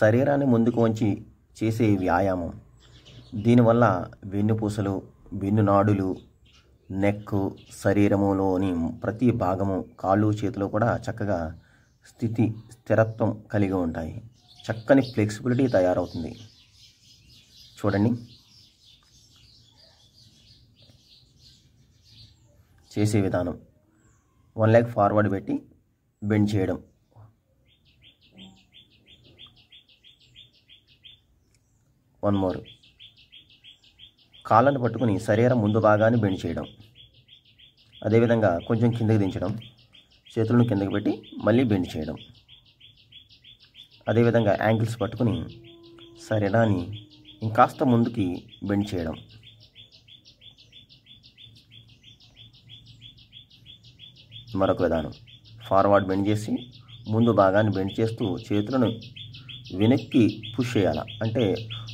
శరీరాన్ని ముందుకు వంచి చేసే వ్యాయామం దీనివల్ల వెన్నుపూసలు వెన్నునాడులు నెక్ శరీరములోని ప్రతి భాగము కాళ్ళు చేతులు కూడా చక్కగా స్థితి స్థిరత్వం కలిగి ఉంటాయి చక్కని ఫ్లెక్సిబిలిటీ తయారవుతుంది చూడండి చేసే విధానం వన్ లెగ్ ఫార్వర్డ్ పెట్టి బెండ్ చేయడం వన్ మోర్ కాళ్ళను పట్టుకుని శరీరం ముందు భాగాన్ని బెండ్ చేయడం అదేవిధంగా కొంచెం కిందకి దించడం చేతులను కిందకి పెట్టి మళ్ళీ బెండ్ చేయడం అదేవిధంగా యాంగిల్స్ పట్టుకుని శరీరాన్ని ఇంకాస్త ముందుకి బెండ్ చేయడం మరొక విధానం ఫార్వర్డ్ బెండ్ చేసి ముందు భాగాన్ని బెండ్ చేస్తూ చేతులను వెనక్కి పుష్ చేయాలి అంటే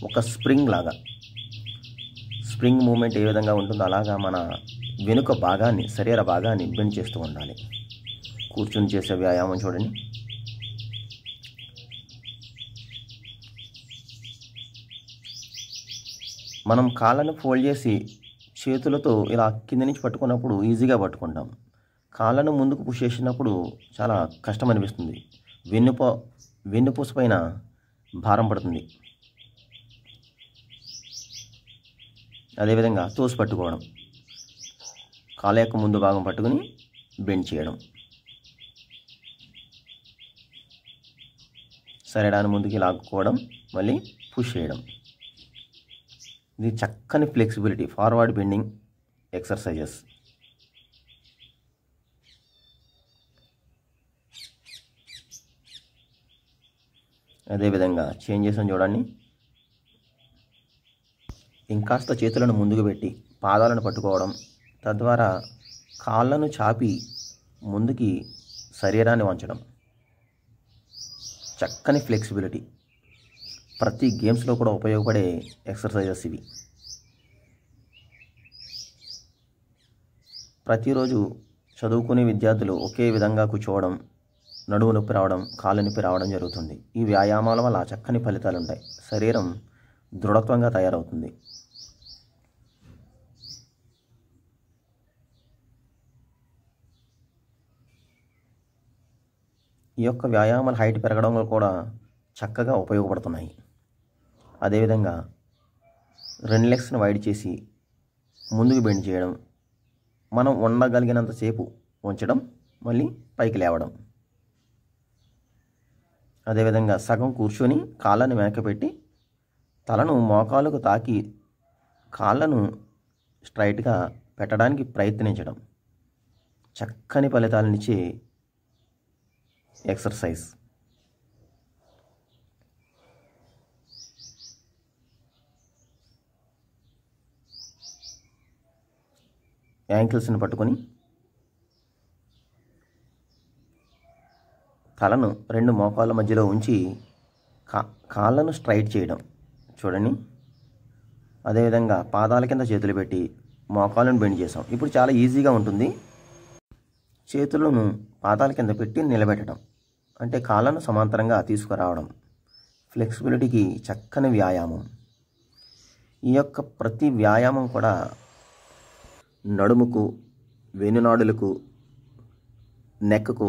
ఒక స్ప్రింగ్ లాగా స్ప్రింగ్ మూమెంట్ ఏ విధంగా ఉంటుందో అలాగా మన వెనుక భాగాన్ని శరీర భాగాన్ని బెండ్ చేస్తూ ఉండాలి కూర్చుని చేసే వ్యాయామం చూడండి మనం కాళ్ళను ఫోల్డ్ చేసి చేతులతో ఇలా కింద నుంచి పట్టుకున్నప్పుడు ఈజీగా పట్టుకుంటాం కాళ్ళను ముందుకు పుష్ చేసినప్పుడు చాలా కష్టం అనిపిస్తుంది వెన్నుప వెన్నుపూస పైన భారం పడుతుంది అదేవిధంగా తోసి పట్టుకోవడం కాల యొక్క ముందు భాగం పట్టుకుని బెండ్ చేయడం సరడాన్ని ముందుకి లాక్కోవడం మళ్ళీ పుష్ చేయడం ఇది చక్కని ఫ్లెక్సిబిలిటీ ఫార్వర్డ్ బెండింగ్ ఎక్సర్సైజెస్ అదేవిధంగా చేంజ్ చేసాను చూడండి ఇంకాస్త చేతులను ముందుకు పెట్టి పాదాలను పట్టుకోవడం తద్వారా కాళ్ళను చాపి ముందుకి శరీరాన్ని వంచడం చక్కని ఫ్లెక్సిబిలిటీ ప్రతి గేమ్స్లో కూడా ఉపయోగపడే ఎక్సర్సైజెస్ ఇవి ప్రతిరోజు చదువుకునే విద్యార్థులు ఒకే విధంగా కూర్చోవడం నడువు నొప్పి రావడం కాలు నొప్పి రావడం జరుగుతుంది ఈ వ్యాయామాల వల్ల చక్కని ఫలితాలు ఉంటాయి శరీరం దృఢత్వంగా తయారవుతుంది ఈ యొక్క వ్యాయామాలు హైట్ పెరగడంలో కూడా చక్కగా ఉపయోగపడుతున్నాయి అదేవిధంగా రెండు లెగ్స్ని వైడ్ చేసి ముందుకు బెండ్ చేయడం మనం ఉండగలిగినంతసేపు ఉంచడం మళ్ళీ పైకి లేవడం అదేవిధంగా సగం కూర్చొని కాళ్ళను వెనకపెట్టి తలను మోకాలకు తాకి కాళ్ళను స్ట్రైట్గా పెట్టడానికి ప్రయత్నించడం చక్కని ఫలితాలనిచ్చే ఎక్సర్సైజ్ యాంకిల్స్ని పట్టుకొని తలను రెండు మోకాళ్ళ మధ్యలో ఉంచి కా కాళ్ళను స్ట్రైట్ చేయడం చూడండి అదేవిధంగా పాదాల కింద చేతులు పెట్టి మోకాళ్ళను బెండ్ చేసాం ఇప్పుడు చాలా ఈజీగా ఉంటుంది చేతులను పాదాల కింద పెట్టి నిలబెట్టడం అంటే కాళ్ళను సమాంతరంగా తీసుకురావడం ఫ్లెక్సిబిలిటీకి చక్కని వ్యాయామం ఈ యొక్క ప్రతి వ్యాయామం కూడా నడుముకు వెనునాడులకు నెక్కకు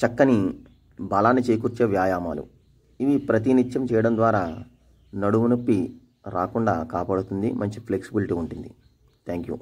చక్కని బలాన్ని చేకూర్చే వ్యాయామాలు ఇవి ప్రతినిత్యం చేయడం ద్వారా నడుము నొప్పి రాకుండా కాపాడుతుంది మంచి ఫ్లెక్సిబిలిటీ ఉంటుంది థ్యాంక్ యూ